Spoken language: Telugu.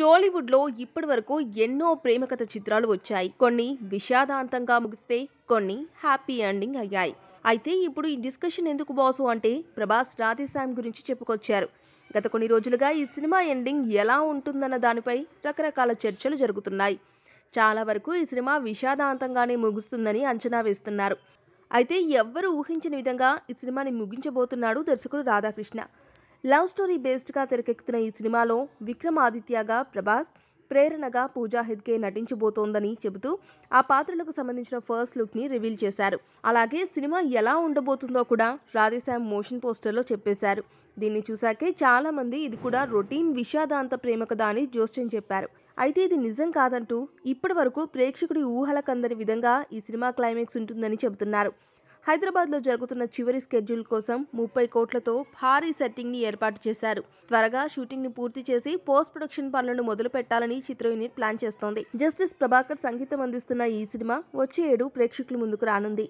టాలీవుడ్ లో ఇప్పటి వరకు ఎన్నో ప్రేమకథ చిత్రాలు వచ్చాయి కొన్ని విషాదాంతంగా ముగిస్తే కొన్ని హ్యాపీ ఎండింగ్ అయ్యాయి అయితే ఇప్పుడు ఈ డిస్కషన్ ఎందుకు బాసు అంటే ప్రభాస్ రాధేశ్యామ్ గురించి చెప్పుకొచ్చారు గత కొన్ని రోజులుగా ఈ సినిమా ఎండింగ్ ఎలా ఉంటుందన్న దానిపై రకరకాల చర్చలు జరుగుతున్నాయి చాలా వరకు ఈ సినిమా విషాదాంతంగానే ముగుస్తుందని అంచనా వేస్తున్నారు అయితే ఎవ్వరూ ఊహించని విధంగా ఈ సినిమాని ముగించబోతున్నాడు దర్శకుడు రాధాకృష్ణ లవ్ స్టోరీ బేస్డ్గా తెరకెక్కుతున్న ఈ సినిమాలో విక్రమాదిత్యగా ప్రభాస్ ప్రేరణగా పూజా హెద్కే నటించబోతోందని చెబుతూ ఆ పాత్రలకు సంబంధించిన ఫస్ట్ లుక్ని రివీల్ చేశారు అలాగే సినిమా ఎలా ఉండబోతుందో కూడా రాధేశ్యామ్ మోషన్ పోస్టర్లో చెప్పేశారు దీన్ని చూశాకే చాలామంది ఇది కూడా రొటీన్ విషాదాంత ప్రేమ కదా అని జోస్టిన్ చెప్పారు అయితే ఇది నిజం కాదంటూ ఇప్పటి వరకు ప్రేక్షకుడి ఊహలకందని విధంగా ఈ సినిమా క్లైమాక్స్ ఉంటుందని చెబుతున్నారు హైదరాబాద్లో జరుగుతున్న చివరి స్కెడ్యూల్ కోసం ముప్పై కోట్లతో భారీ సెట్టింగ్ని ఏర్పాటు చేశారు త్వరగా షూటింగ్ని పూర్తి చేసి పోస్ట్ ప్రొడక్షన్ పనులను మొదలు పెట్టాలని చిత్ర యూనిట్ ప్లాన్ చేస్తోంది జస్టిస్ ప్రభాకర్ సంగీతం అందిస్తున్న ఈ సినిమా వచ్చే ఏడు ప్రేక్షకుల ముందుకు రానుంది